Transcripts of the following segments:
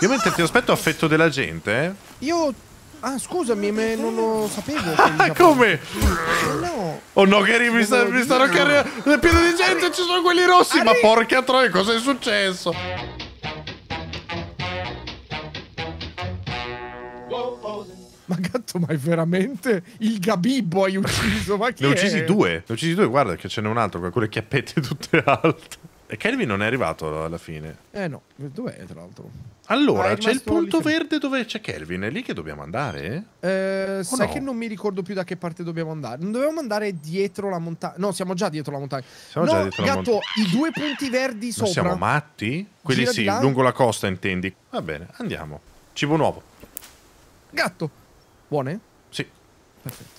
Io mentre ti aspetto affetto della gente, eh? Io... Ah, scusami, ma non lo sapevo. Ah, come? Oh no, che mi, sta, mi stanno caricando... Le piede di gente, ci sono quelli rossi! ma porca troia, cosa è successo? Ma gatto, ma è veramente il Gabibbo hai ucciso? Ma che Ne ho uccisi due. Ne ho uccisi due, guarda che ce n'è un altro con quelle chiappette tutte alte. E Kelvin non è arrivato alla fine. Eh no, dov'è tra l'altro? Allora, c'è il punto lì. verde dove c'è Kelvin, è lì che dobbiamo andare? Eh, oh, sai no? che non mi ricordo più da che parte dobbiamo andare. Non dovevamo andare dietro la montagna. No, siamo già dietro la montagna. Siamo no, già dietro gatto, la montagna. i due punti verdi sopra. Non siamo matti? Quelli Gira sì, lungo la costa intendi. Va bene, andiamo. Cibo nuovo. Gatto. Buone? Sì. Perfetto.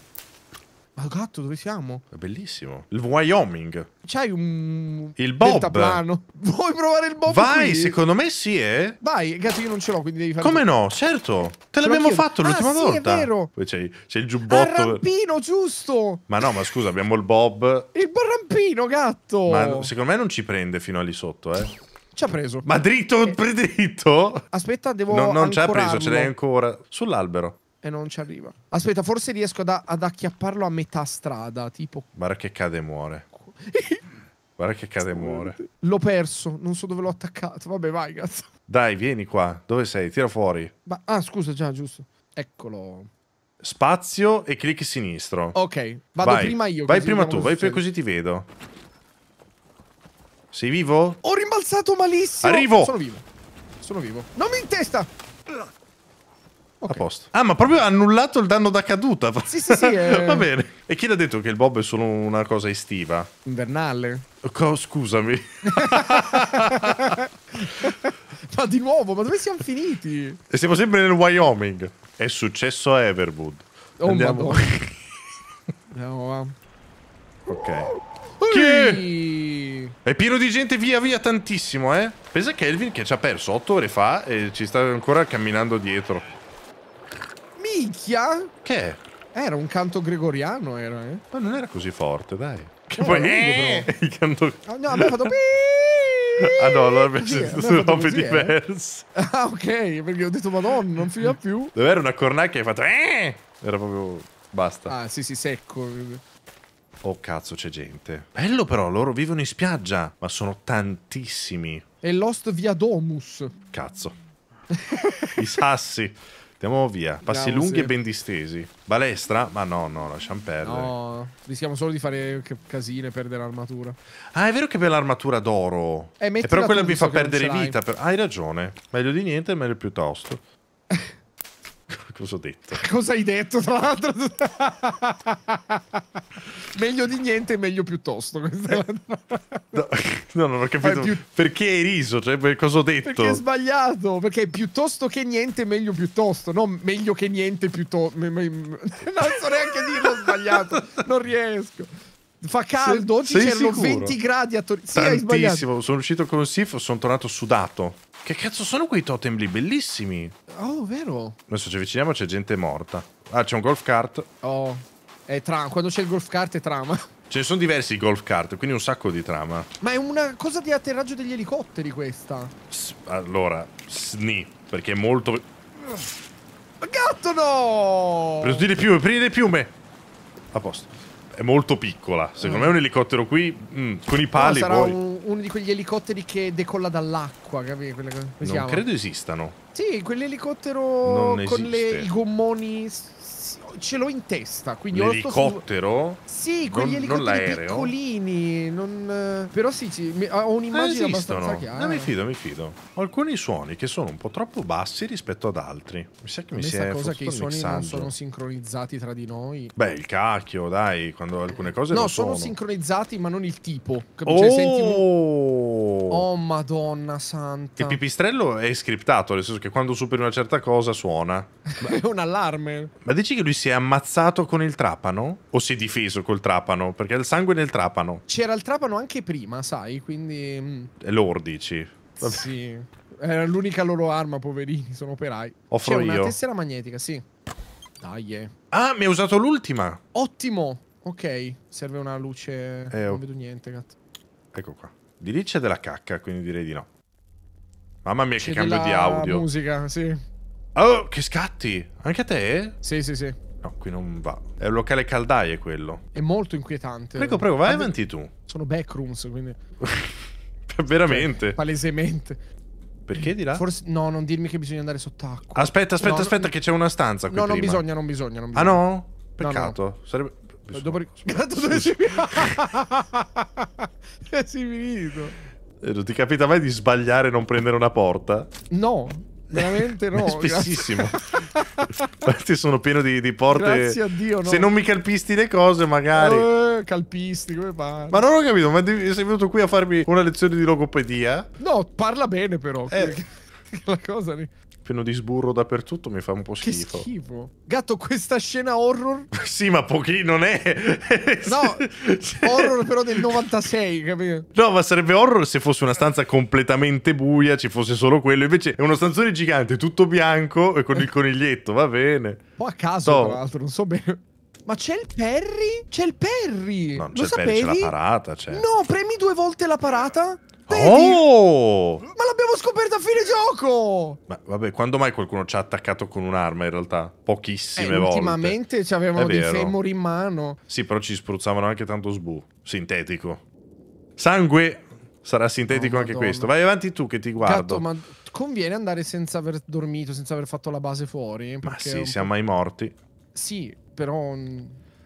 Ma gatto, dove siamo? È bellissimo. Il Wyoming. C'hai un... Il Bob. Plano. Vuoi provare il Bob Vai, qui? secondo me sì, eh. Vai, gatto, io non ce l'ho, quindi devi fare... Come no? Certo. Te l'abbiamo fatto ah, l'ultima ah, sì, volta. è vero. Poi c'è, il giubbotto. Il barrampino, giusto. Ma no, ma scusa, abbiamo il Bob. Il barrampino, gatto. Ma secondo me non ci prende fino a lì sotto, eh. Ci ha preso. Ma dritto, eh. dritto? Aspetta, devo. No, non ci ha preso, ce l'hai ancora. Sull'albero. E non ci arriva. Aspetta, forse riesco ad, ad acchiapparlo a metà strada. Tipo. Guarda che cade e muore. Guarda che cade e muore. L'ho perso, non so dove l'ho attaccato. Vabbè, vai, cazzo. Dai, vieni qua. Dove sei? Tira fuori. Ma, ah, scusa, già, giusto. Eccolo. Spazio e clic sinistro. Ok, vado vai. prima io. Vai prima tu, vai succede. così ti vedo. Sei vivo? Ho rimbalzato malissimo. Arrivo. Sono vivo. Sono vivo. Non mi in testa. Okay. Ah, ma proprio ha annullato il danno da caduta. Sì, sì, sì. È... Va bene. E chi l'ha detto che il bob è solo una cosa estiva? Invernale. Co- scusami. ma di nuovo, ma dove siamo finiti? E siamo sempre nel Wyoming. È successo a Everwood. Oh, Andiamo. Andiamo, va. Ok. Che? È pieno di gente, via, via, tantissimo, eh. Pensa a Kelvin che ci ha perso otto ore fa e ci sta ancora camminando dietro. Minchia! Che Era un canto gregoriano, era, eh? Ma non era così forte, dai. Che no, poi eh! il canto... Oh, no, abbiamo fatto... ah no, allora abbiamo sentito su robe eh. diverse. Eh? Ah, ok, perché ho detto madonna, non finiva più. Dove era una cornacchia e hai fatto... Eh! Era proprio... basta. Ah, sì, sì, secco. Oh cazzo, c'è gente. Bello però, loro vivono in spiaggia, ma sono tantissimi. E Lost via Domus. Cazzo. I sassi. Andiamo via. Passi Andiamo, lunghi sì. e ben distesi. Balestra? Ma no, no, lasciamo perdere. No, rischiamo solo di fare casine e perdere l'armatura. Ah, è vero che per l'armatura d'oro. eh, eh però quella mi fa perdere vita. Per... Ah, hai ragione. Meglio di niente, meglio piuttosto. Cosa ho detto? Cosa hai detto, tra l'altro? meglio di niente, meglio piuttosto. no, non ho capito. Più... Perché hai riso? Cioè, cosa ho detto? Perché è sbagliato. Perché piuttosto che niente, meglio piuttosto. Non meglio che niente, piuttosto. non so neanche dirlo sbagliato. Non riesco. Fa caldo, oggi c'erano 20 gradi a Torino. Sì, Tantissimo, sono uscito con il sifo, sono tornato sudato. Che cazzo sono quei totem lì? Bellissimi. Oh, vero. Adesso ci avviciniamo, c'è gente morta. Ah, c'è un golf cart. Oh. È trama. Quando c'è il golf cart è trama. Ce ne sono diversi i golf cart, quindi un sacco di trama. Ma è una cosa di atterraggio degli elicotteri questa. S allora, sni, perché è molto... gatto no! Prendi le piume, prendi le piume! A posto. È molto piccola. Secondo mm. me un elicottero qui, mm, con i pali, no, sarà poi... Boh. Un uno di quegli elicotteri che decolla dall'acqua, capito? Quelle, non chiama? credo esistano. Sì, quell'elicottero con le, i gommoni ce l'ho in testa. Quindi L'elicottero? Sì, quegli non, elicotteri non piccolini. Non... Però sì, sì ho un'immagine eh, abbastanza chiara. No, mi fido, mi fido. Ho alcuni suoni che sono un po' troppo bassi rispetto ad altri. Mi sa che mi sia cosa che i suoni mixaggio. non sono sincronizzati tra di noi. Beh, il cacchio, dai, quando alcune cose No, sono, sono sincronizzati, ma non il tipo. Capisci? Cioè, oh! Senti un... Oh! oh, madonna santa. Il pipistrello è scriptato, nel senso che quando superi una certa cosa suona. è un allarme. Ma dici che lui si si è ammazzato con il trapano o si è difeso col trapano? Perché il sangue nel trapano. C'era il trapano anche prima, sai, quindi... Mm. È loro, dici? Vabbè. Sì. Era l'unica loro arma, poverini, sono operai. Offro C'è una io. tessera magnetica, sì. Dai, yeah. Ah, mi ha usato l'ultima. Ottimo. Ok, serve una luce... Eh, non vedo niente, gatto. Ecco qua. Di lì c'è della cacca, quindi direi di no. Mamma mia, che cambio di audio. musica, sì. Oh, che scatti! Anche a te? Sì, sì, sì. No, qui non va. È un locale caldaie quello. È molto inquietante. Prego, prego, vai avanti tu. Sono backrooms, quindi... Veramente? Cioè, palesemente. Perché di là? Forse, no, non dirmi che bisogna andare sott'acqua. Aspetta, aspetta, no, aspetta, no, che c'è una stanza qui No, prima. non bisogna, non bisogna, non ah, bisogna. Ah no? Peccato. No, Sarebbe... Bisogna... Dopo... Cazzo, dove sei finito? Eh, non ti capita mai di sbagliare e non prendere una porta? No. Veramente no. Spessissimo. Infatti sono pieno di, di, porte. Grazie a Dio. No. Se non mi calpisti le cose, magari. Eh, calpisti, come parli? Ma non ho capito, ma sei venuto qui a farmi una lezione di logopedia? No, parla bene però. Eh. La cosa lì pieno di sburro dappertutto mi fa un po' schifo. Che schifo. Gatto, questa scena horror... sì, ma pochi non è... no, horror però del 96, capito? No, ma sarebbe horror se fosse una stanza completamente buia, ci fosse solo quello. Invece è uno stanzone gigante, tutto bianco e con il coniglietto, va bene. Un a caso, so. tra l'altro, non so bene. Ma c'è il Perry? C'è il Perry! non c'è il Perry, c'è la parata, c'è. Certo. No, premi due volte la parata. Vedi? Oh! Ma l'abbiamo scoperto a fine gioco! Ma vabbè, quando mai qualcuno ci ha attaccato con un'arma in realtà? Pochissime eh, volte. Ultimamente ci avevano dei femori in mano. Sì, però ci spruzzavano anche tanto sbu. Sintetico. Sangue! Sarà sintetico oh, anche Madonna. questo. Vai avanti tu che ti guardo. Gatto, ma conviene andare senza aver dormito, senza aver fatto la base fuori? Ma sì, siamo mai morti. Sì, però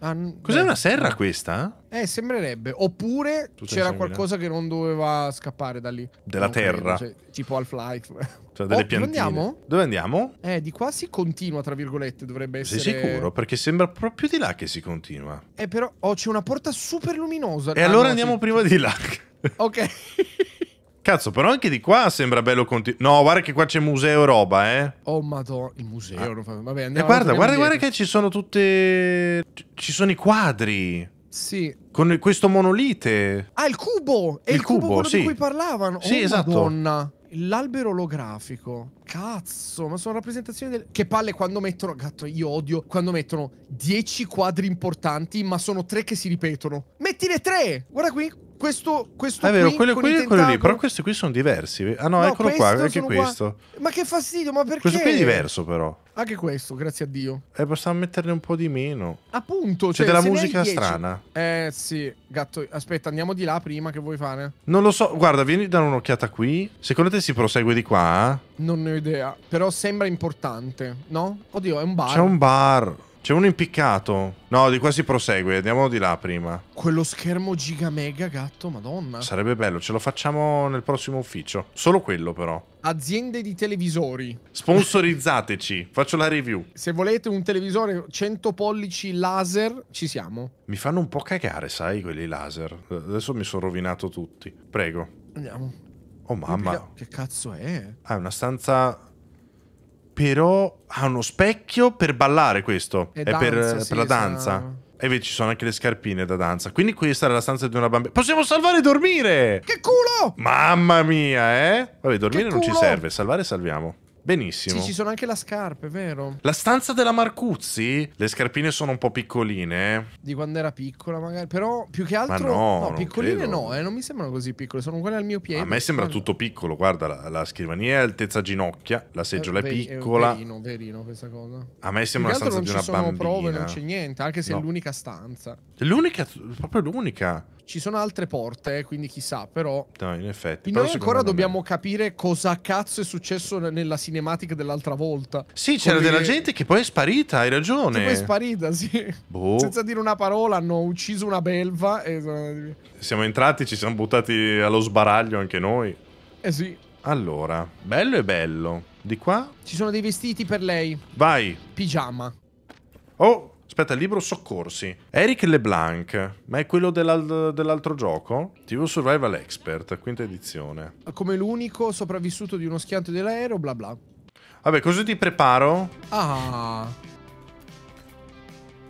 Ah, Cos'è beh. una serra questa? Eh, sembrerebbe. Oppure Tutto c'era qualcosa che non doveva scappare da lì. Della non terra. Credo, cioè, tipo Half-Life. Cioè delle oh, piantine. Dove andiamo? Dove andiamo? Eh, di qua si continua, tra virgolette, dovrebbe essere... Sei sicuro? Perché sembra proprio di là che si continua. Eh, però... Oh, c'è una porta super luminosa. E ah, allora no, andiamo sì. prima di là. ok. Cazzo, però anche di qua sembra bello continuare. No, guarda che qua c'è museo roba, eh. Oh, madonna, il museo. Ah. bene, andiamo. E guarda, guarda, guarda che ci sono tutte... Ci sono i quadri. Sì. Con questo monolite. Ah, il cubo! È il, il cubo, cubo sì. di cui parlavano. Oh, esatto. madonna. L'albero olografico. Cazzo, ma sono rappresentazioni del... Che palle quando mettono... Gatto, io odio quando mettono 10 quadri importanti, ma sono tre che si ripetono. Mettine tre! Guarda qui, questo, questo è vero, quello, quello, quello lì, però questi qui sono diversi. Ah no, no eccolo qua, anche questo. Qua. Ma che fastidio, ma perché? Questo qui è diverso però. Anche questo, grazie a Dio. Eh, possiamo metterne un po' di meno. Appunto, c'è cioè, della musica strana. Eh sì, gatto, aspetta, andiamo di là prima che vuoi fare? Non lo so, guarda, vieni da un'occhiata qui. Secondo te si prosegue di qua? Non ne ho idea, però sembra importante, no? Oddio, è un bar. C'è un bar. C'è uno impiccato. No, di qua si prosegue. Andiamo di là prima. Quello schermo giga mega gatto, madonna. Sarebbe bello, ce lo facciamo nel prossimo ufficio. Solo quello, però. Aziende di televisori. Sponsorizzateci, faccio la review. Se volete un televisore 100 pollici laser, ci siamo. Mi fanno un po' cagare, sai, quelli laser. Adesso mi sono rovinato tutti. Prego. Andiamo. Oh mamma. Che cazzo è? Ah, è una stanza però ha uno specchio per ballare questo, e è danza, per, sì, per, la esatto. danza. Sa... E invece ci sono anche le scarpine da danza. Quindi questa era la stanza di una bambina. Possiamo salvare e dormire! Che culo! Mamma mia, eh? Vabbè, dormire non ci serve, salvare salviamo. Benissimo. Sì, ci sono anche le scarpe, vero? La stanza della Marcuzzi? Le scarpine sono un po' piccoline. Eh. Di quando era piccola, magari. Però più che altro. Ma no, no piccoline credo. no, eh, non mi sembrano così piccole, sono quelle al mio piede. A me sembra no. tutto piccolo. Guarda, la, la, scrivania è altezza ginocchia, la seggiola è, è eh, piccola. È verino, verino questa cosa. A me sembra la stanza di una bambina. Non ci sono prove, non c'è niente, anche se no. è l'unica stanza. L'unica, proprio l'unica. Ci sono altre porte, quindi chissà, però... No, in effetti. Però noi ancora dobbiamo me... capire cosa cazzo è successo nella cinematica dell'altra volta. Sì, c'era Come... della gente che poi è sparita, hai ragione. Che poi è sparita, sì. Boh. Senza dire una parola, hanno ucciso una belva e... Siamo entrati, ci siamo buttati allo sbaraglio anche noi. Eh sì. Allora, bello e bello. Di qua? Ci sono dei vestiti per lei. Vai. Pigiama. Oh, Aspetta, libro Soccorsi. Eric LeBlanc, ma è quello dell'al dell'altro gioco? TV Survival Expert, quinta edizione. Come l'unico sopravvissuto di uno schianto dell'aereo, bla bla. Vabbè, così ti preparo. Ah.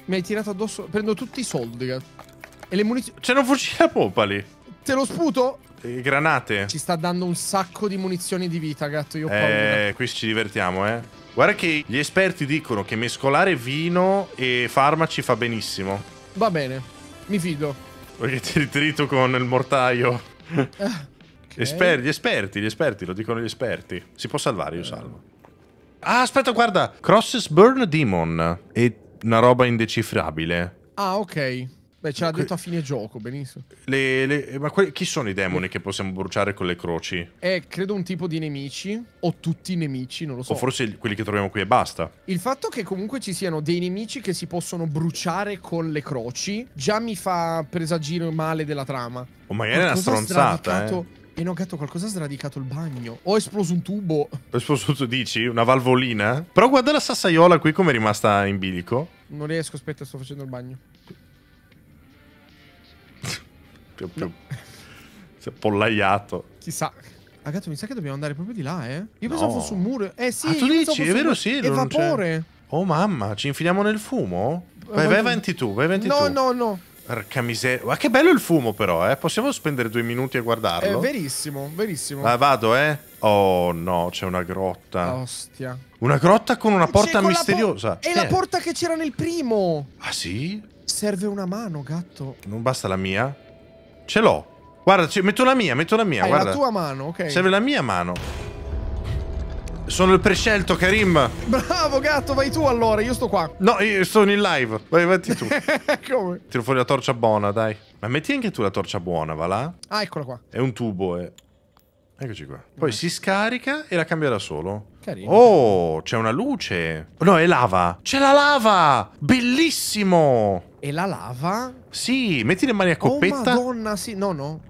Mi hai tirato addosso. Prendo tutti i soldi, gat. Eh. E le munizioni. C'è un fucile a pompa lì. Te lo sputo? E granate. Ci sta dando un sacco di munizioni di vita, gatto. Io ho eh, paura. Eh, qui ci divertiamo, eh. Guarda che gli esperti dicono che mescolare vino e farmaci fa benissimo. Va bene, mi fido. Perché ti ritrito con il mortaio. Ah, okay. Esper gli esperti, gli esperti, lo dicono gli esperti. Si può salvare, io eh. salvo. Ah, aspetta, guarda. Crosses Burn Demon. È una roba indecifrabile. Ah, ok. Beh, ce l'ha detto a fine gioco, benissimo. Le, le, ma que- chi sono i demoni che possiamo bruciare con le croci? È, credo, un tipo di nemici, o tutti i nemici, non lo so. O forse quelli che troviamo qui e basta. Il fatto che comunque ci siano dei nemici che si possono bruciare con le croci già mi fa presagire male della trama. O magari è una stronzata, eh. E no, gatto, qualcosa ha sradicato il bagno. O esploso un tubo. Ho esploso tu dici? Una valvolina? Però guarda la sassaiola qui come è rimasta in bilico. Non riesco, aspetta, sto facendo il bagno più, più. No. Si è pollaiato. Chissà. Ragazzi, mi sa che dobbiamo andare proprio di là, eh. Io no. pensavo fosse un muro. Eh sì, ah, tu dici, è vero, sì. E vapore. Oh mamma, ci infiliamo nel fumo? Vai, vai avanti tu, vai avanti no, tu. No, no, no. Porca miseria. Ma che bello il fumo, però, eh. Possiamo spendere due minuti a guardarlo? È verissimo, verissimo. Ma vado, eh. Oh no, c'è una grotta. Ostia. Una grotta con una porta misteriosa. Po è la porta che c'era nel primo. Ah, sì? Serve una mano, gatto. Non basta la mia? Ce l'ho. Guarda, metto la mia, metto la mia. Hai ah, guarda. la tua mano, ok. Serve la mia mano. Sono il prescelto, Karim. Bravo, gatto, vai tu allora, io sto qua. No, io sono in live. Vai, vai tu. Come? Tiro fuori la torcia buona, dai. Ma metti anche tu la torcia buona, va là. Ah, eccola qua. È un tubo, eh. Eccoci qua. Poi mm. si scarica e la cambia da solo. Carino. Oh, c'è una luce. No, è lava. C'è la lava! Bellissimo! E la lava sì, metti le mani a coppetta. Oh, madonna, sì. No, no.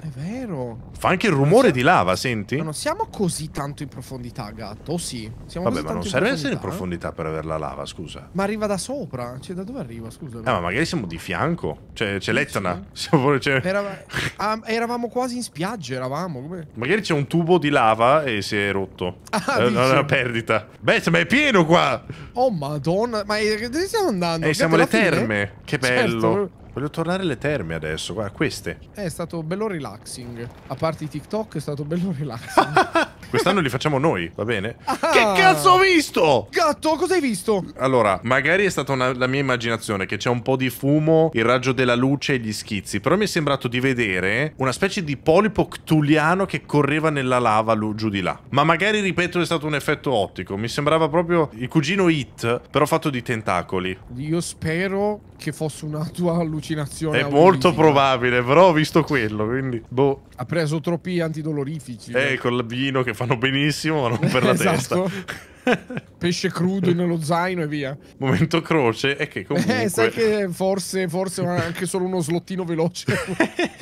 È vero. Fa anche il rumore siamo... di lava, senti? Ma non siamo così tanto in profondità, gatto. O sì. Siamo Vabbè, ma non serve essere in profondità eh? per avere la lava, scusa. Ma arriva da sopra. Cioè, da dove arriva, scusa? Eh, ma magari siamo di fianco. Cioè, c'è l'Etna. Sì. Erava... ah, eravamo quasi in spiaggia, eravamo. Come... Magari c'è un tubo di lava e si è rotto. Ah, eh, non è una perdita. Beh, ma è pieno qua. Oh, madonna. Ma eh, dove stiamo andando? Eh, siamo alle terme. Che certo. bello. Certo. Voglio tornare alle terme adesso, guarda, queste. È stato bello relaxing. A parte TikTok è stato bello relaxing. Quest'anno li facciamo noi, va bene? Ah, che cazzo ho visto? Gatto, cosa hai visto? Allora, magari è stata una, la mia immaginazione che c'è un po' di fumo, il raggio della luce e gli schizzi, però mi è sembrato di vedere una specie di polipo ctuliano che correva nella lava lù, giù di là. Ma magari, ripeto, è stato un effetto ottico. Mi sembrava proprio il cugino Hit, però fatto di tentacoli. Io spero che fosse una tua allucinazione. È auditiva. molto probabile, però ho visto quello, quindi... Boh. Ha preso troppi antidolorifici. Eh, eh. con l'abino che fanno benissimo non per la esatto. testa. Pesce crudo nello zaino e via. Momento croce è che comunque... Eh, sai che forse, forse anche solo uno slottino veloce.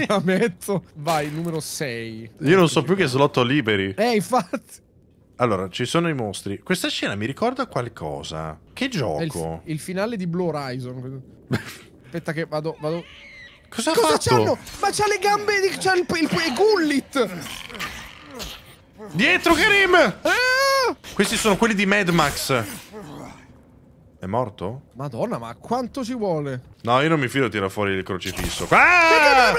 Ammetto. Vai, numero 6. Io non so più che slotto liberi. Eh, infatti. Allora, ci sono i mostri. Questa scena mi ricorda qualcosa. Che gioco? Il, il, finale di Blue Horizon. Aspetta che vado... vado. Cosa, Cosa c'hanno? Ma c'ha le gambe, di, c'ha il, il, il, il gullet! Dietro, Kerim! Ah! Questi sono quelli di Mad Max. È morto? Madonna, ma quanto ci vuole? No, io non mi fido, tira fuori il crocifisso. Ah!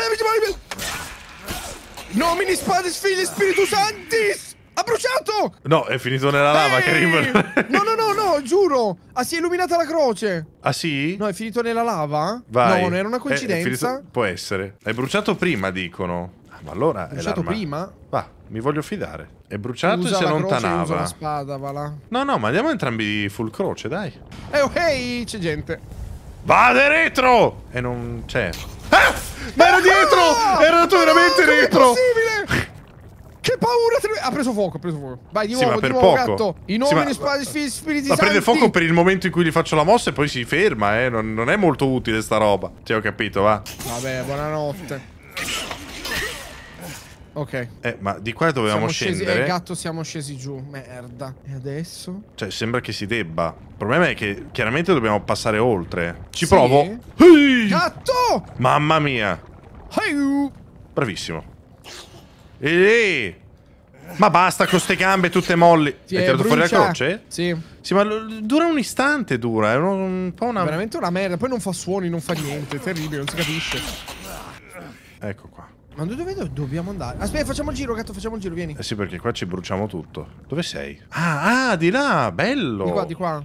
Nomini spade sfigli Spiritu Santis! Ha bruciato! No, è finito nella lava, Karim. no, no, no, no, giuro! Ah, si è illuminata la croce! Ah, sì? No, è finito nella lava? Vai. No, non era una coincidenza. È, è finito... Può essere. Hai bruciato prima, dicono. Ma allora bruciato prima? Va, mi voglio fidare. È bruciato usa e si allontanava. Croce, usa spada, va là. No, no, ma andiamo entrambi full croce, dai. Eh, ok, oh, c'è gente. Vade retro! E non c'è. Ah! Ma era dietro! Ah! Era tu veramente no, retro! Che paura! Ha preso fuoco, ha preso fuoco. Vai di nuovo, sì, ma per di nuovo, poco. gatto. I nomi sì, spade, spiriti santi. Ma prende fuoco per il momento in cui gli faccio la mossa e poi si ferma, eh. Non, non è molto utile sta roba. Ti ho capito, va. Vabbè, buonanotte. Ok. Eh, ma di qua dovevamo siamo scendere. Scesi, eh, gatto, siamo scesi giù. Merda. E adesso? Cioè, sembra che si debba. Il problema è che chiaramente dobbiamo passare oltre. Ci sì? provo. Ehi! Gatto! Mamma mia. Aiu! Bravissimo. Ehi! Ma basta con queste gambe tutte molli. Ti Hai tirato fuori la croce? Sì. Sì, ma dura un istante, dura. È un, un po' una... Veramente una merda. Poi non fa suoni, non fa niente. È terribile, non si capisce. Ecco qua. Ma dove dobbiamo andare? Aspetta, facciamo il giro, gatto, facciamo il giro, vieni. Eh sì, perché qua ci bruciamo tutto. Dove sei? Ah, ah, di là, bello! Di qua, di qua.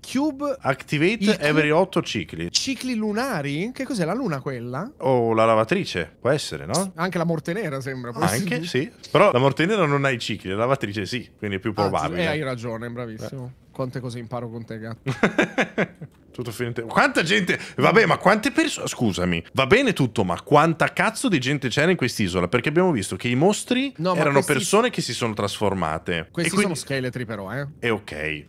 Cube. Activate every 8 cicli. Cicli lunari? Che cos'è la luna quella? O oh, la lavatrice, può essere, no? Anche la morte nera sembra. Anche, sì. Però la morte nera non ha i cicli, la lavatrice sì, quindi è più ah, probabile. Ah, eh, hai ragione, bravissimo. Eh. Quante cose imparo con te, gatto. tutto finito. Quanta gente. Vabbè, ma quante persone. Scusami, va bene tutto, ma quanta cazzo di gente c'era in quest'isola? Perché abbiamo visto che i mostri no, erano questi... persone che si sono trasformate. Questi quindi... sono scheletri, però, eh? È ok. Eh,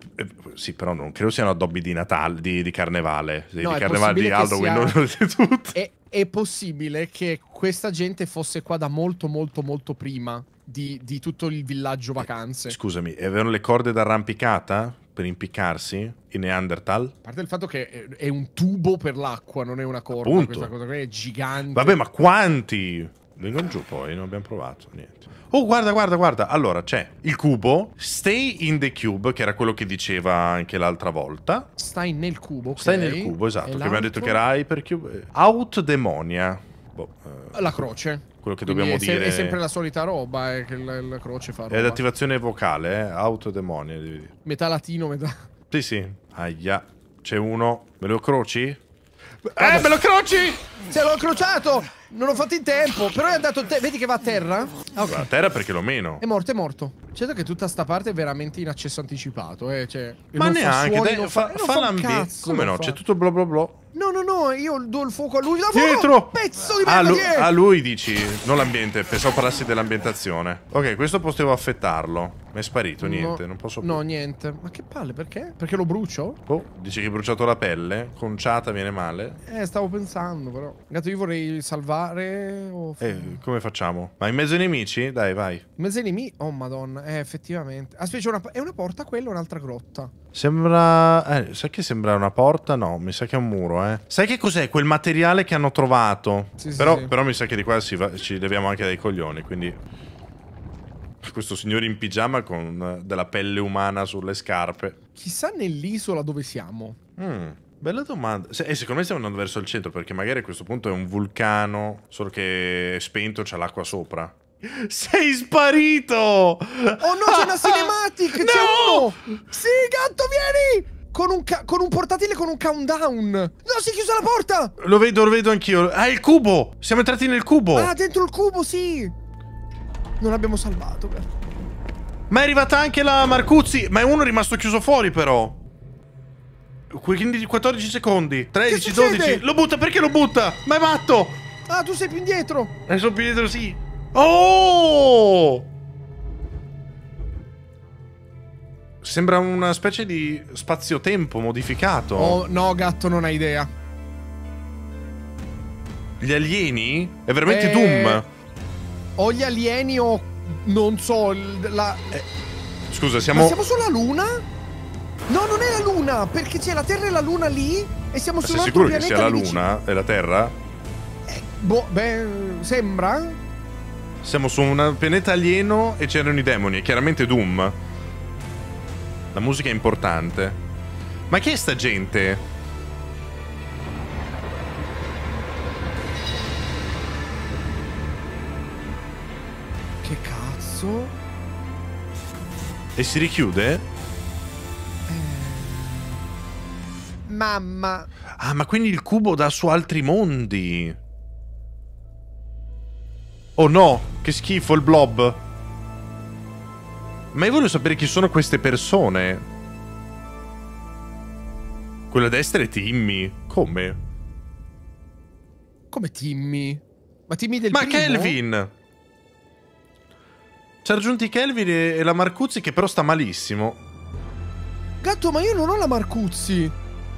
sì, però non credo siano addobbi di Natale, di, di carnevale. Sì, no, di carnevale di Halloween, sia... non tutti. È, è possibile che questa gente fosse qua da molto, molto, molto prima. Di, di, tutto il villaggio eh, vacanze. Scusami, avevano le corde d'arrampicata? per impiccarsi i Neanderthal. A parte il fatto che eh, è un tubo per l'acqua, non è una corda. Appunto. Questa cosa qui è gigante. Vabbè, ma quanti? Vengono giù poi, non abbiamo provato niente. Oh, guarda, guarda, guarda. Allora, c'è il cubo. Stay in the cube, che era quello che diceva anche l'altra volta. Stai nel cubo, okay. Stai nel cubo, esatto. Che abbiamo detto che era Hypercube. Out eh, Demonia. Boh, eh. La croce quello che Quindi dobbiamo è dire. È sempre la solita roba, è eh, che la, la, croce fa roba. È d'attivazione vocale, eh? autodemonio, Metà latino, metà... Sì, sì. Aia. C'è uno. Me lo croci? Eh, me lo croci! Se l'ho crociato! Non ho fatto in tempo, però è andato... Vedi che va a terra? Okay. Va a terra perché lo meno. È morto, è morto. Certo che tutta sta parte è veramente in accesso anticipato, eh. Cioè, Ma neanche, fa, fa, fa, l'ambiente. Come no? C'è tutto bla bla bla. No, no, no, io do il fuoco a lui. No, Dietro! No, pezzo di merda, a, lu a lui dici, non l'ambiente, pensavo parlassi dell'ambientazione. Ok, questo potevo affettarlo. Mi è sparito, niente, no, non posso più. No, niente. Ma che palle, perché? Perché lo brucio? Oh, dici che hai bruciato la pelle? Conciata viene male? Eh, stavo pensando, però. Gatto, io vorrei salvare o... Eh, come facciamo? Ma in mezzo ai nemici? Dai, vai. In mezzo ai nemici? Oh, madonna. Eh, effettivamente. Aspetta, ah, una... è una porta quella o un'altra grotta? Sembra... Eh, sai che sembra una porta? No, mi sa che è un muro, eh. Sai che cos'è? Quel materiale che hanno trovato. Sì, però, sì. però, mi sa che di qua va... ci leviamo anche dai coglioni, quindi... Questo signore in pigiama con eh, della pelle umana sulle scarpe. Chissà nell'isola dove siamo. Mm. Bella domanda. e secondo me stiamo andando verso il centro, perché magari a questo punto è un vulcano, solo che è spento, c'è l'acqua sopra. Sei sparito! Oh no, c'è una cinematic! no! Uno. Sì, gatto, vieni! Con un, con un, portatile con un countdown. No, si è chiusa la porta! Lo vedo, lo vedo anch'io. Ah, il cubo! Siamo entrati nel cubo! Ah, dentro il cubo, sì! Non abbiamo salvato, Ma è arrivata anche la Marcuzzi. Ma è uno rimasto chiuso fuori, però. 15, 14 secondi. 13, 12. Lo butta, perché lo butta? Ma è matto! Ah, tu sei più indietro! Eh, sono più indietro, sì. Oh! Sembra una specie di spazio-tempo modificato. Oh, no, gatto, non hai idea. Gli alieni? È veramente eh... Doom. O gli alieni o... non so, la... Eh. Scusa, siamo... Ma siamo sulla luna? No, non è la luna, perché c'è la Terra e la luna lì e siamo su un altro pianeta. Sei sicuro che sia la luna e la Terra? Eh, boh, beh, sembra... Siamo su un pianeta alieno e c'erano i demoni. chiaramente Doom. La musica è importante. Ma chi è sta gente? Che cazzo? E si richiude? Eh, mamma. Ah, ma quindi il cubo dà su altri mondi. Oh no, che schifo il blob. Ma io voglio sapere chi sono queste persone. Quella a destra è Timmy. Come? Come Timmy? Ma Timmy del Ma primo? Kelvin! Ci ha aggiunti Kelvin e la Marcuzzi che però sta malissimo. Gatto, ma io non ho la Marcuzzi.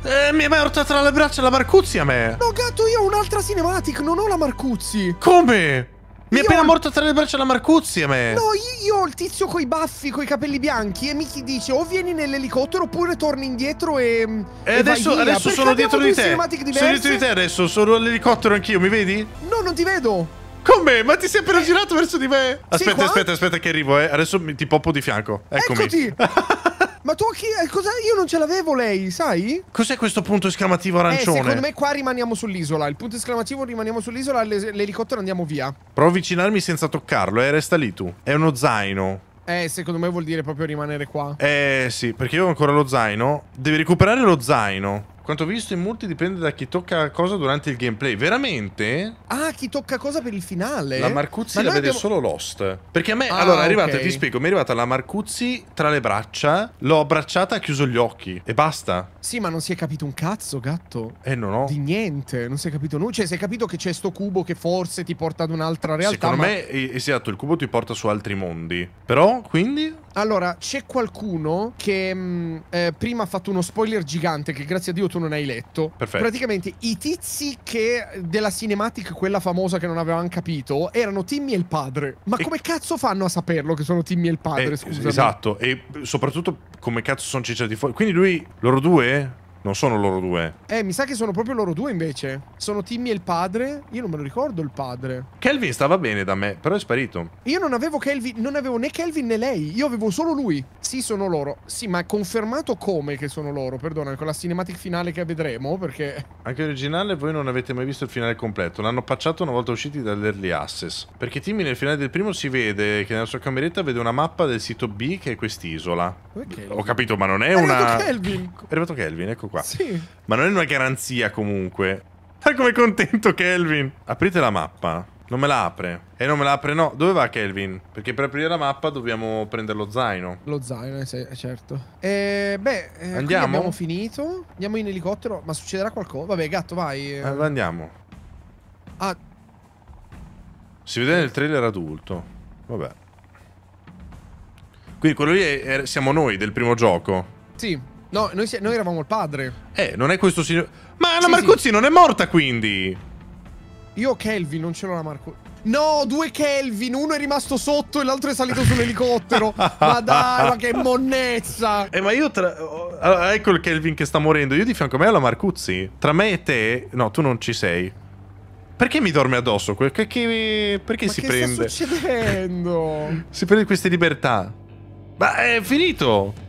Eh, mi è morta tra le braccia la Marcuzzi a me. No, gatto, io ho un'altra cinematic, non ho la Marcuzzi. Come? Mi è appena morto tra le braccia la Marcuzzi a me. No, io, ho il tizio coi baffi, coi capelli bianchi e mi dice o vieni nell'elicottero oppure torni indietro e... Mm, e, e adesso, adesso sono dietro di te. Sono dietro di te adesso, sono all'elicottero anch'io, mi vedi? No, non ti vedo. Come? Ma ti sei appena eh. girato verso di me? Aspetta, aspetta, aspetta che arrivo, eh. Adesso mi, ti poppo di fianco. Eccomi. Eccoti. Ma tu chi? Cosa? Io non ce l'avevo lei, sai? Cos'è questo punto esclamativo eh, arancione? Eh, secondo me qua rimaniamo sull'isola. Il punto esclamativo rimaniamo sull'isola, l'elicottero andiamo via. Provo a avvicinarmi senza toccarlo, eh, resta lì tu. È uno zaino. Eh, secondo me vuol dire proprio rimanere qua. Eh, sì, perché io ho ancora lo zaino. Devi recuperare lo zaino. Quanto visto in multi dipende da chi tocca cosa durante il gameplay. Veramente? Ah, chi tocca cosa per il finale? La Marcuzzi Ma la vede abbiamo... solo Lost. Perché a me, ah, allora, è arrivata, okay. ti spiego, mi è arrivata la Marcuzzi tra le braccia, l'ho abbracciata e chiuso gli occhi. E basta. Sì, ma non si è capito un cazzo, gatto. Eh, non ho. Di niente, non si è capito nulla. Cioè, si è capito che c'è sto cubo che forse ti porta ad un'altra realtà. Secondo ma... me, esatto, il cubo ti porta su altri mondi. Però, quindi... Allora, c'è qualcuno che mh, mm, eh, prima ha fatto uno spoiler gigante che grazie a Dio tu non hai letto. Perfetto. Praticamente i tizi che della cinematic, quella famosa che non avevamo capito, erano Timmy e il padre. Ma e... come cazzo fanno a saperlo che sono Timmy e il padre, eh, Esatto, e soprattutto come cazzo sono cicciati fuori. Quindi lui, loro due non sono loro due. Eh, mi sa che sono proprio loro due invece. Sono Timmy e il padre. Io non me lo ricordo il padre. Kelvin stava bene da me, però è sparito. Io non avevo Kelvin, non avevo né Kelvin né lei. Io avevo solo lui. Sì, sono loro. Sì, ma è confermato come che sono loro. Perdona, con la cinematic finale che vedremo, perché... Anche originale, voi non avete mai visto il finale completo. L'hanno pacciato una volta usciti dall'early access. Perché Timmy nel finale del primo si vede che nella sua cameretta vede una mappa del sito B che è quest'isola. Ho capito, ma non è, è una... È arrivato Kelvin. È arrivato Kelvin, ecco qua. Sì. Ma non è una garanzia comunque. Ma come contento Kelvin. Aprite la mappa. Non me la apre. E eh, non me la apre, no. Dove va Kelvin? Perché per aprire la mappa dobbiamo prendere lo zaino. Lo zaino, eh, eh, certo. E, beh, andiamo. Abbiamo finito. Andiamo in elicottero. Ma succederà qualcosa? Vabbè, gatto, vai. Eh, andiamo. Ah. Si vede nel trailer adulto. Vabbè. Quindi quello lì è, è, siamo noi del primo gioco. Sì. No, noi, noi, eravamo il padre. Eh, non è questo signore. Ma la Marcuzzi sì. non è morta quindi. Io Kelvin, non ce l'ho la Marcuzzi. No, due Kelvin, uno è rimasto sotto e l'altro è salito sull'elicottero. ma dai, ma che monnezza! Eh, ma io tra... Oh, allora, ah, ecco il Kelvin che sta morendo. Io di fianco a me ho la Marcuzzi. Tra me e te... No, tu non ci sei. Perché mi dorme addosso? Perché, perché ma si che prende? Che sta succedendo? si prende queste libertà. Ma è finito!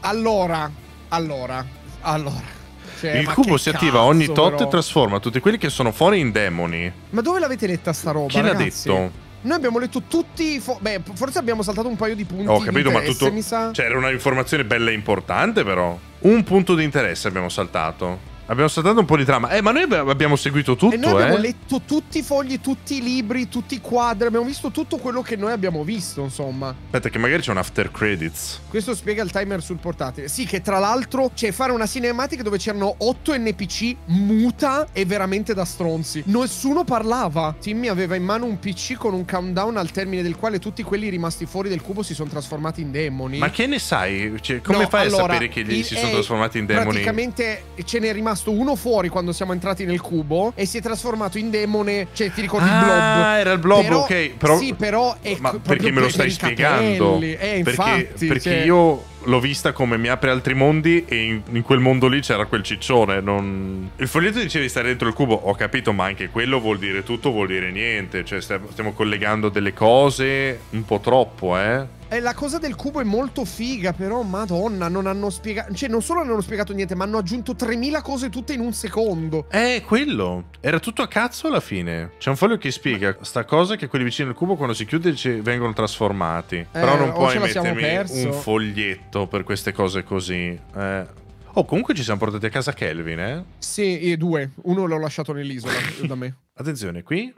Allora, allora, allora. Cioè, il cubo si cazzo, attiva ogni tot però. e trasforma tutti quelli che sono fuori in demoni. Ma dove l'avete letta sta roba? Chi l'ha detto? Noi abbiamo letto tutti. Fo- beh, forse abbiamo saltato un paio di punti. Ho capito, ma tutto. Mi sa. C'era cioè, una informazione bella e importante, però. Un punto di interesse abbiamo saltato. Abbiamo saltato un po' di trama. Eh, ma noi abbiamo seguito tutto. E noi abbiamo eh? letto tutti i fogli, tutti i libri, tutti i quadri. Abbiamo visto tutto quello che noi abbiamo visto, insomma. Aspetta, che magari c'è un after credits. Questo spiega il timer sul portatile. Sì, che tra l'altro c'è fare una cinematica dove c'erano 8 NPC muta e veramente da stronzi. Nessuno parlava. Timmy aveva in mano un PC con un countdown al termine del quale tutti quelli rimasti fuori del cubo si sono trasformati in demoni. Ma che ne sai? Cioè, come no, fai allora, a sapere che gli si sono eh, trasformati in demoni? Praticamente ce n'è rimasto rimasto uno fuori quando siamo entrati nel cubo e si è trasformato in demone. Cioè, ti ricordi ah, il blob? Ah, era il blob, però, ok. Però, sì, però è Ma perché me lo stai spiegando? Capelli. Eh, infatti, perché, perché cioè... io l'ho vista come mi apre altri mondi e in, in quel mondo lì c'era quel ciccione. Non... Il foglietto dice di stare dentro il cubo, ho capito, ma anche quello vuol dire tutto, vuol dire niente. Cioè, stiamo collegando delle cose un po' troppo, eh. Eh, la cosa del cubo è molto figa, però, madonna, non hanno spiegato... Cioè, non solo non hanno spiegato niente, ma hanno aggiunto 3000 cose tutte in un secondo. Eh, quello. Era tutto a cazzo alla fine. C'è un foglio che spiega sta cosa che quelli vicino al cubo, quando si chiude, vengono trasformati. Eh, però non puoi mettermi un foglietto per queste cose così. Eh... Oh, comunque ci siamo portati a casa Kelvin, eh? Sì, e due. Uno l'ho lasciato nell'isola da me. Attenzione, qui?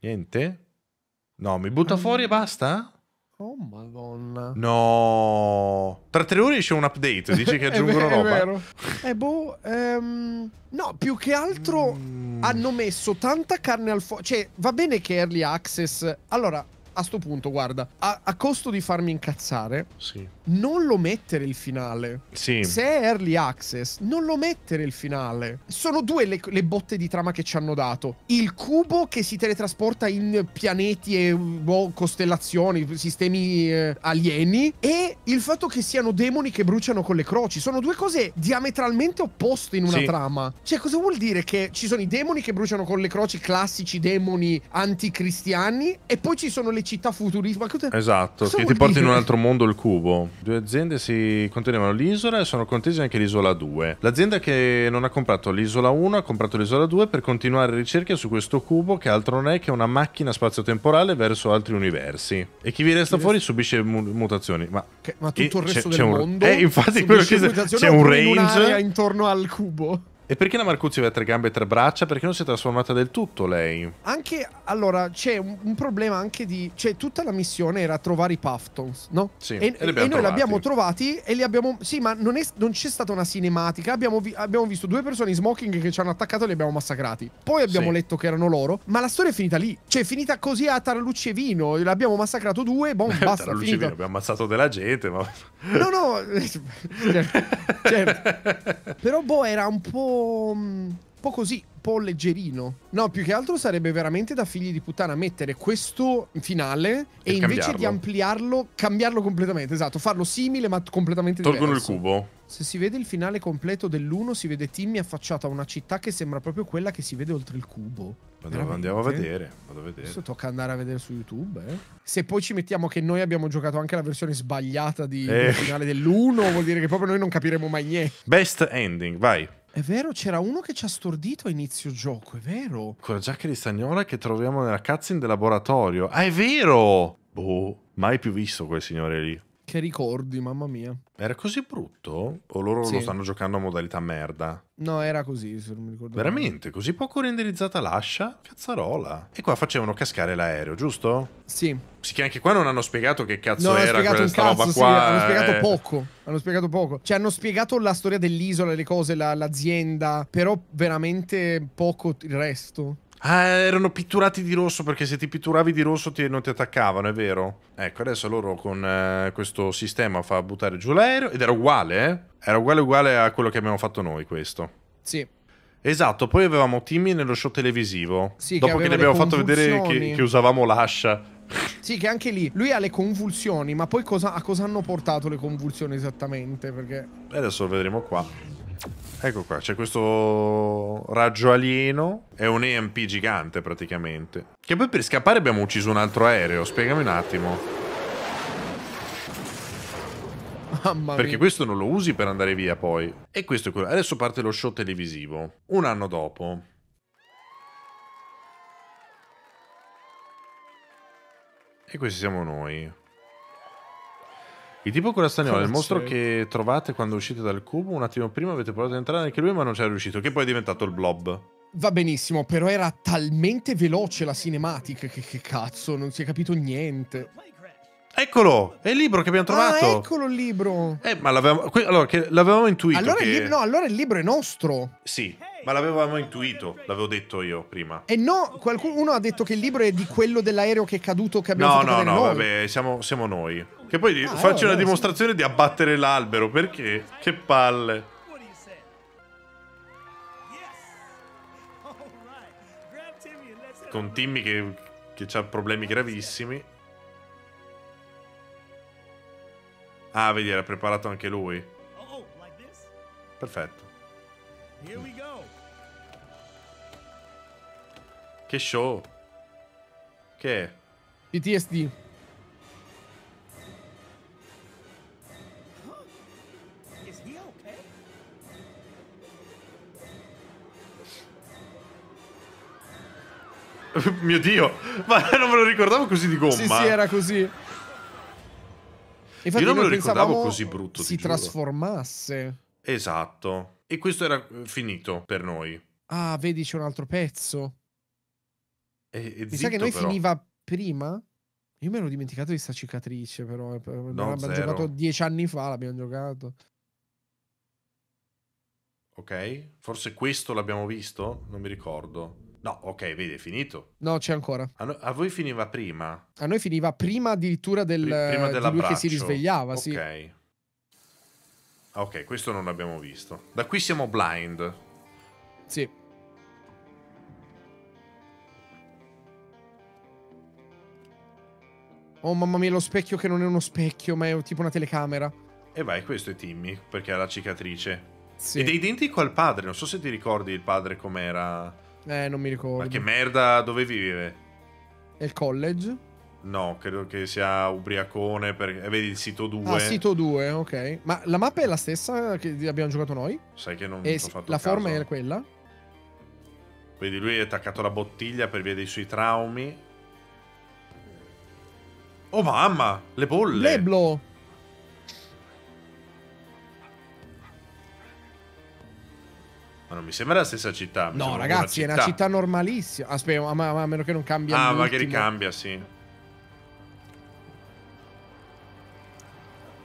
Niente? No, mi butta fuori e basta? Oh madonna. No. Tra tre ore c'è un update, dice che aggiungono vero, roba. È vero. Eh boh, ehm... no, più che altro mm. hanno messo tanta carne al fuoco. Cioè, va bene che Early Access... Allora, a sto punto, guarda, a, a costo di farmi incazzare... Sì non lo mettere il finale. Sì. Se è early access, non lo mettere il finale. Sono due le, le botte di trama che ci hanno dato. Il cubo che si teletrasporta in pianeti e boh, costellazioni, sistemi eh, alieni, e il fatto che siano demoni che bruciano con le croci. Sono due cose diametralmente opposte in una sì. trama. Cioè, cosa vuol dire che ci sono i demoni che bruciano con le croci, classici demoni anticristiani, e poi ci sono le città futuriste? Esatto, che ti porta in un altro mondo il cubo. Due aziende si contenevano l'isola e sono contesi anche l'isola 2. L'azienda che non ha comprato l'isola 1 ha comprato l'isola 2 per continuare ricerche su questo cubo che altro non è che una macchina spazio-temporale verso altri universi. E chi vi resta chi fuori resta... subisce mutazioni. Ma, che, ma tutto e il resto c'è, del c'è un... mondo? Eh, infatti, quello che c'è un range. In intorno al cubo. E perché la Marcuzzi aveva tre gambe e tre braccia? Perché non si è trasformata del tutto lei? Anche, allora, c'è un, un, problema anche di... Cioè, tutta la missione era trovare i Puftons, no? Sì, e, e, e noi li abbiamo trovati e li abbiamo... Sì, ma non, c'è stata una cinematica. Abbiamo, vi, abbiamo, visto due persone in smoking che ci hanno attaccato e li abbiamo massacrati. Poi abbiamo sì. letto che erano loro, ma la storia è finita lì. Cioè, è finita così a Taralucci e Vino. L'abbiamo massacrato due, boh, basta, Taralucci e Vino, abbiamo ammazzato della gente, ma... No, no, certo. certo. Però, boh, era un po' po'... Mm, un po' così, un po' leggerino. No, più che altro sarebbe veramente da figli di puttana mettere questo finale e, e invece di ampliarlo, cambiarlo completamente, esatto, farlo simile ma completamente Tolgono diverso. Tolgono il cubo. Se si vede il finale completo dell'uno, si vede Timmy affacciato a una città che sembra proprio quella che si vede oltre il cubo. Vado, andiamo a vedere, vado a vedere. Adesso tocca andare a vedere su YouTube. Eh. Se poi ci mettiamo che noi abbiamo giocato anche la versione sbagliata di, eh. del finale dell'uno, vuol dire che proprio noi non capiremo mai niente. Best ending, vai. È vero, c'era uno che ci ha stordito a inizio gioco, è vero. Con la giacca di stagnola che troviamo nella cutscene del laboratorio. Ah, è vero! Boh, mai più visto quel signore lì. Che ricordi, mamma mia. Era così brutto? O loro sì. lo stanno giocando a modalità merda? No, era così, se non mi ricordo. Veramente, così poco renderizzata l'ascia? Cazzarola. E qua facevano cascare l'aereo, giusto? Sì. Sì, che anche qua non hanno spiegato che cazzo no, era questa cazzo, roba sì, qua. hanno spiegato eh... poco. Hanno spiegato poco. Cioè, hanno spiegato la storia dell'isola, le cose, la, l'azienda, però veramente poco il resto. Ah, erano pitturati di rosso perché se ti pitturavi di rosso ti, non ti attaccavano, è vero? Ecco, adesso loro con eh, questo sistema fa buttare giù l'aereo ed era uguale, eh? Era uguale uguale a quello che abbiamo fatto noi questo. Sì. Esatto, poi avevamo Timmy nello show televisivo. Sì, dopo che, che ne abbiamo fatto vedere che, che usavamo l'ascia. Sì, che anche lì lui ha le convulsioni, ma poi cosa, a cosa hanno portato le convulsioni esattamente? Perché... Adesso lo vedremo qua. Ecco qua, c'è questo raggio alieno, è un EMP gigante praticamente. Che poi per scappare abbiamo ucciso un altro aereo, spiegami un attimo. Mamma Perché questo non lo usi per andare via poi. E questo è quello. Adesso parte lo show televisivo. Un anno dopo. E questi siamo noi. Il tipo corazzaniolo è il mostro che trovate quando uscite dal cubo. Un attimo prima avete provato ad entrare anche lui, ma non c'è riuscito. Che poi è diventato il blob. Va benissimo, però era talmente veloce la cinematica che, che cazzo, non si è capito niente. Eccolo! È il libro che abbiamo ah, trovato! Ah, eccolo il libro! Eh, ma l'avevamo, allora, che, l'avevamo intuito. Allora, che... il lib- no, allora il libro è nostro! Sì, ma l'avevamo intuito, l'avevo detto io prima. E no, qualcuno ha detto che il libro è di quello dell'aereo che è caduto che abbiamo No, no, no, noi. vabbè, siamo, siamo, noi. Che poi ah, faccio allora, una dimostrazione sì. di abbattere l'albero, perché? Che palle. Con Timmy che, che ha problemi gravissimi. Ah, vedi, era preparato anche lui. Perfetto. Here we go. Che show. Che è? PTSD. Mio Dio, ma non me lo ricordavo così di gomma. Sì, sì, era così. Infatti Io non me lo ricordavo così brutto. Si trasformasse. Esatto. E questo era eh, finito per noi. Ah, vedi, c'è un altro pezzo. E, e Mi sa che noi però. finiva prima? Io me l'ho dimenticato di sta cicatrice, però. Eh, no, l'abbiamo zero. giocato dieci anni fa, l'abbiamo giocato. Ok, forse questo l'abbiamo visto? Non mi ricordo. No, ok, vedi, è finito. No, c'è ancora. A, no- a voi finiva prima? A noi finiva prima addirittura del, prima di lui che si risvegliava, okay. sì. Ok. Ok, questo non l'abbiamo visto. Da qui siamo blind. Sì. Oh mamma mia, lo specchio che non è uno specchio, ma è tipo una telecamera. E vai, questo è Timmy, perché ha la cicatrice. Sì. Ed è identico al padre, non so se ti ricordi il padre com'era. Eh, non mi ricordo. Ma che merda, dove vive? Nel college? No, credo che sia ubriacone, perché eh, vedi il sito 2. Ah, sito 2, ok. Ma la mappa è la stessa che abbiamo giocato noi? Sai che non e ho fatto La caso. forma è quella? Vedi, lui è attaccato alla bottiglia per via dei suoi traumi. Oh mamma, le bolle. Leblo. Ma non mi sembra la stessa città. No, ragazzi, una è una città normalissima. Aspetta, ma, ma, a meno che non cambia. Ah, ma che ricambia, sì.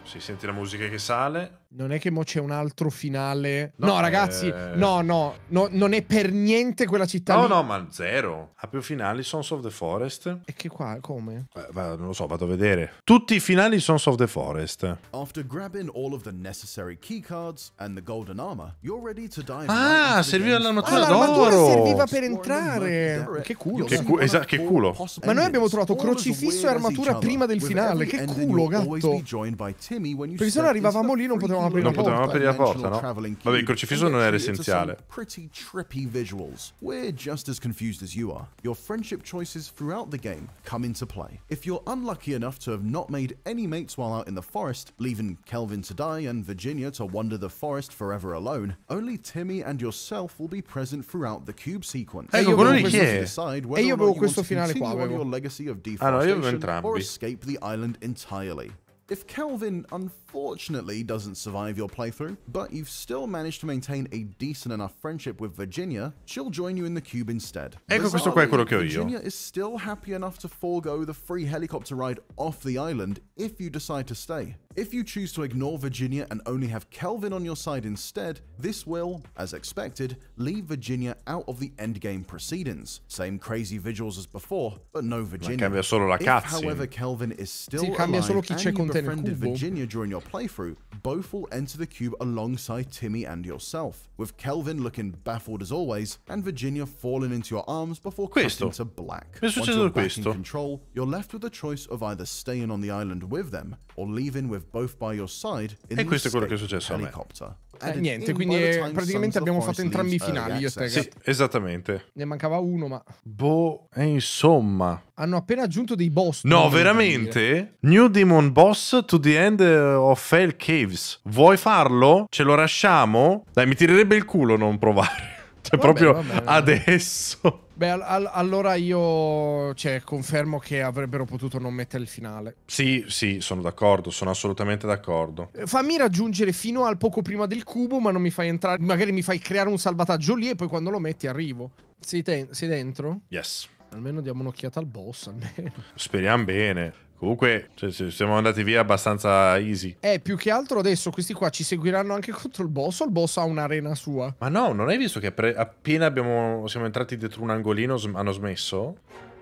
Si sente la musica che sale. Non è che mo c'è un altro finale. No, no ragazzi, eh... no, no, no, non è per niente quella città. No, lì. no, ma zero. Ha più finali Sons of the Forest. E che qua, come? Eh, non lo so, vado a vedere. Tutti i finali Sons of the Forest. After grabbing all of the necessary keycards and the golden armor, you're ready to dive Ah, right serviva la ah, d'oro. Ma serviva per entrare. Che culo. Che, cu esa- esatto, che culo. Ma noi abbiamo trovato crocifisso e armatura prima del finale. Che culo, gatto. Perché se no arrivavamo lì non potevamo non potevamo aprire la porta, no? Vabbè, il crocifisso non era essenziale. Pretty trippy visuals. We're just as confused as you are. Your friendship choices throughout the game come into play. If you're unlucky enough to have not made any mates while out in the forest, leaving Kelvin to die and Virginia to wander the forest forever alone, only Timmy and yourself will be present throughout the cube sequence. Hey, eh, you quello lì chi è? E eh, io avevo questo finale qua, avevo. Ah, no, io avevo entrambi. Or escape the island entirely. If Kelvin unfortunately doesn't survive your playthrough, but you've still managed to maintain a decent enough friendship with Virginia, she'll join you in the cube instead. Ecco questo qua è quello che ho io. Virginia is still happy enough to forego the free helicopter ride off the island if you decide to stay. If you choose to ignore Virginia and only have Kelvin on your side instead, this will, as expected, leave Virginia out of the endgame proceedings. Same crazy vigils as before, but no Virginia. cambia solo la cazzi. If, however, Kelvin is still sì, alive and you befriended Virginia during your your playthrough, both will enter the cube alongside Timmy and yourself, with Kelvin looking baffled as always and Virginia falling into your arms before questo. cutting to black. Once you're back questo? in control, you're left with the choice of either staying on the island with them or leaving with both by your side in e questo è quello che è successo helicopter. Eh, niente, quindi è, eh, praticamente abbiamo fatto entrambi i finali io te, sì, esattamente. Ne mancava uno, ma boh, eh, e insomma, hanno appena aggiunto dei boss. No, veramente? New Demon Boss to the end of eh, of Hell Caves. Vuoi farlo? Ce lo lasciamo? Dai, mi tirerebbe il culo non provare. Cioè, vabbè, proprio vabbè, adesso. Beh, all allora io cioè, confermo che avrebbero potuto non mettere il finale. Sì, sì, sono d'accordo, sono assolutamente d'accordo. Eh, fammi raggiungere fino al poco prima del cubo, ma non mi fai entrare. Magari mi fai creare un salvataggio lì e poi quando lo metti arrivo. Sei, sei dentro? Yes. Almeno diamo un'occhiata al boss. Almeno. Speriamo bene. Comunque cioè, siamo andati via abbastanza easy. Eh, più che altro adesso questi qua ci seguiranno anche contro il boss o il boss ha un'arena sua? Ma no, non hai visto che appena abbiamo, siamo entrati dietro un angolino hanno smesso?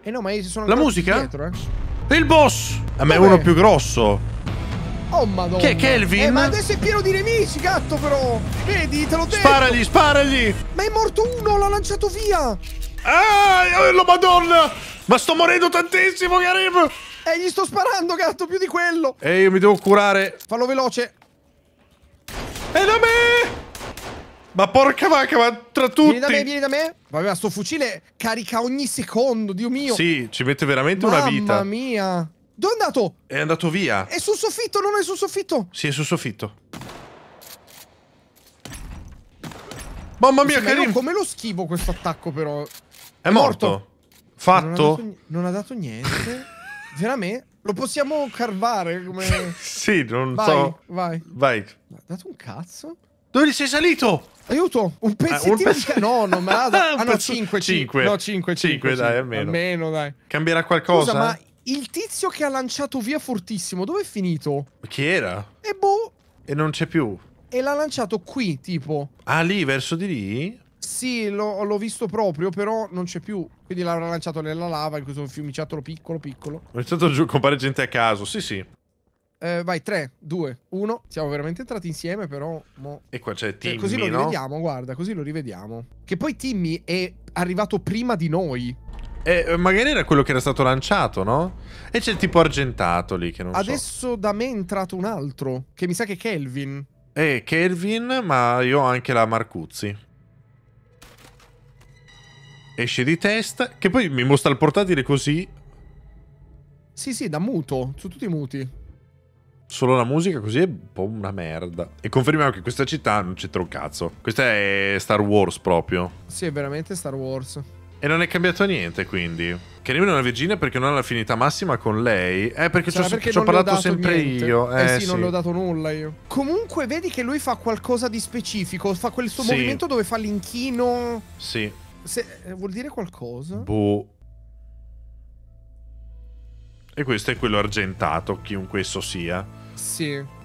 Eh no, ma sono La musica? Dietro, eh. Il boss! A me è uno più grosso. Oh madonna. Che è Kelvin? Eh, ma adesso è pieno di nemici, gatto però. Vedi, te lo detto. Sparagli, sparagli. Ma è morto uno, l'ha lanciato via. Ah, oh madonna. Ma sto morendo tantissimo, Garim. Eh, gli sto sparando, gatto, più di quello! E eh, io mi devo curare! Fallo veloce! E da me! Ma porca vacca, ma tra tutti! Vieni da me, vieni da me! Vabbè, ma sto fucile carica ogni secondo, Dio mio! Sì, ci mette veramente Mamma una vita! Mamma mia! Dove è andato? È andato via! È sul soffitto, non è sul soffitto! Sì, è sul soffitto. Mamma mia, sì, che... Io, come lo schivo questo attacco, però? È, è morto. morto. Fatto? Non ha dato, non ha dato niente veramente? Lo possiamo carvare come... sì, non vai, so. Vai, vai. Ma dato un cazzo? Dove sei salito? Aiuto! Un pezzettino ah, un pezz di... No, non me l'ha dato. ah, no, 5, 5. No, 5, 5. 5, dai, almeno. Almeno, dai. Cambierà qualcosa? Scusa, ma il tizio che ha lanciato via fortissimo, dove è finito? Chi era? E boh. E non c'è più. E l'ha lanciato qui, tipo. Ah, lì, verso di lì? Sì, l'ho, visto proprio, però non c'è più. Quindi l'hanno lanciato nella lava, in questo fiumiciattolo piccolo, piccolo. Ho lanciato giù, compare gente a caso, sì sì. Eh, vai, 3, 2, 1. Siamo veramente entrati insieme, però. Mo... E qua c'è Timmy. Eh, così lo rivediamo, no? guarda, così lo rivediamo. Che poi Timmy è arrivato prima di noi. Eh, eh, magari era quello che era stato lanciato, no? E c'è il tipo argentato lì che non Adesso so. da me è entrato un altro, che mi sa che è Kelvin. Eh, Kelvin, ma io ho anche la Marcuzzi esce di testa, che poi mi mostra il portatile così. Sì, sì, da muto, sono tutti muti. Solo la musica così è un po' una merda. E confermiamo che questa città non c'entra un cazzo. Questa è Star Wars proprio. Sì, è veramente Star Wars. E non è cambiato niente, quindi. Che nemmeno una Virginia perché non ha l'affinità massima con lei. Eh, perché ci ho parlato sempre niente. io. Eh, eh sì, sì, non le ho dato nulla io. Comunque vedi che lui fa qualcosa di specifico. Fa quel suo sì. movimento dove fa l'inchino. Sì. Se, eh, vuol dire qualcosa? Boh. E questo è quello argentato, chiunque esso sia. Sì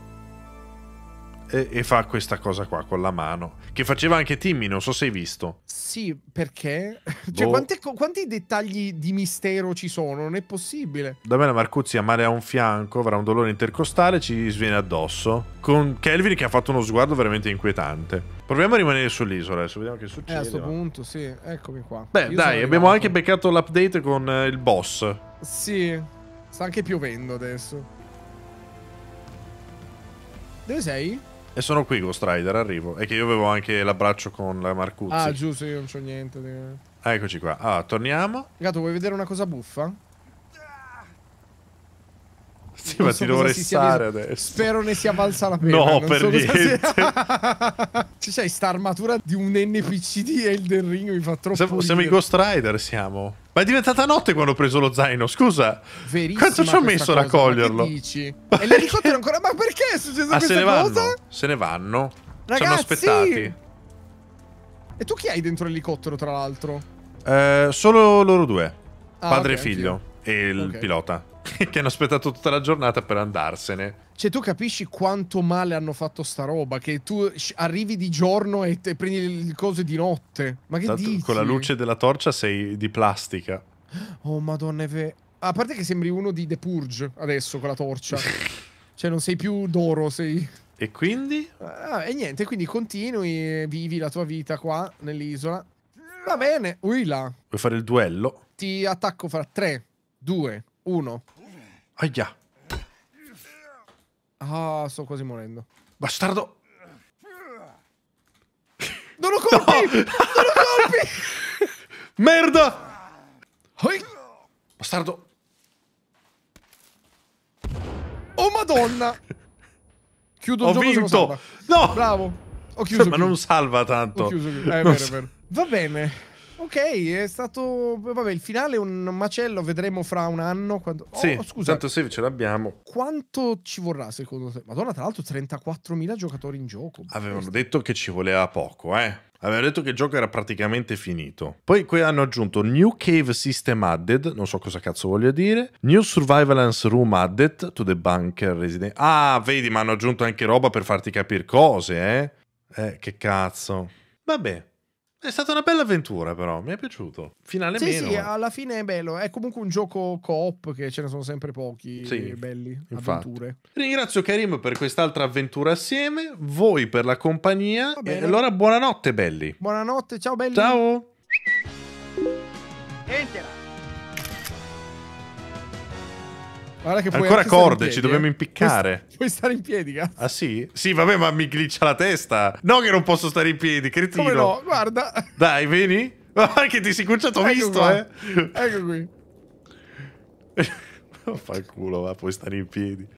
e, e, fa questa cosa qua con la mano, che faceva anche Timmy, non so se hai visto. Sì, perché? Cioè, boh. Cioè, quanti, dettagli di mistero ci sono? Non è possibile. Da me la Marcuzzi a male a un fianco, avrà un dolore intercostale, ci sviene addosso, con Kelvin che ha fatto uno sguardo veramente inquietante. Proviamo a rimanere sull'isola adesso, vediamo che succede. Eh, a questo punto, sì, eccomi qua. Beh, Io dai, abbiamo anche beccato l'update con eh, il boss. Sì, sta anche piovendo adesso. Dove sei? E sono qui Ghost Rider, arrivo. E che io avevo anche l'abbraccio con la Marcuzzi. Ah, giusto, io non c'ho niente. Di... Eccoci qua. Ah, torniamo. Gato, vuoi vedere una cosa buffa? Sì, non ma so ti devo restare adesso. Spero ne sia valsa la pena. No, non per so niente. Sia... cioè, sta armatura di un NPC di Elden Ring mi fa troppo. Siamo, siamo i Ghost Rider, siamo. Ma è diventata notte quando ho preso lo zaino, scusa. Verissima Quanto ci ho messo a raccoglierlo? Dici? E l'elicottero ancora... Ma perché è successa ah, questa se ne cosa? Vanno. Se ne vanno. Ragazzi! Sono aspettati. E tu chi hai dentro l'elicottero, tra l'altro? Eh, solo loro due. Ah, padre okay, e figlio. Anch'io. E il okay. pilota. che hanno aspettato tutta la giornata per andarsene. Cioè, tu capisci quanto male hanno fatto sta roba? Che tu arrivi di giorno e prendi le cose di notte. Ma che Tanto, dici? Con la luce della torcia sei di plastica. Oh, madonna, è vero. A parte che sembri uno di The Purge adesso con la torcia. cioè, non sei più d'oro, sei... E quindi? Ah, e niente, quindi continui, vivi la tua vita qua, nell'isola. Va bene, ui là. Vuoi fare il duello? Ti attacco fra 3, 2, 1. Aia. Ah, sto quasi morendo. Bastardo! Non lo colpi! No. Non lo colpi! Merda! Bastardo! Oh madonna! Chiudo Ho vinto! No! Bravo! Ho cioè, chiuso. Ma chiuso. non salva tanto. Ho chiuso. Eh, è vero, vero. Va bene. Ok, è stato. Vabbè, il finale è un macello, vedremo fra un anno. Quando... Oh, scusa. Tanto se ce l'abbiamo. Quanto ci vorrà secondo te? Madonna, tra l'altro, 34.000 giocatori in gioco. Avevano questo. detto che ci voleva poco, eh. Avevano detto che il gioco era praticamente finito. Poi qui hanno aggiunto New Cave System Added, non so cosa cazzo voglia dire, New Survivalance Room Added to the Bunker Resident. Ah, vedi, ma hanno aggiunto anche roba per farti capire cose, eh. Eh, che cazzo. Vabbè. È stata una bella avventura, però mi è piaciuto. Finale sì, meno. Sì, alla fine è bello. È comunque un gioco co-op che ce ne sono sempre pochi sì, belli. Infatti. Avventure. Ringrazio Karim per quest'altra avventura assieme. Voi per la compagnia. E allora buonanotte, belli. Buonanotte, ciao belli. Ciao. Entra. Guarda che Ancora corde, piedi, ci dobbiamo eh. impiccare. Puoi, stare in piedi, cazzo. Ah sì? Sì, vabbè, ma mi glitcha la testa. No che non posso stare in piedi, cretino. Come no, guarda. Dai, vieni. Guarda che ti si cuccia, t'ho ecco visto, qua. eh. Ecco qui. non fa il culo, ma puoi stare in piedi.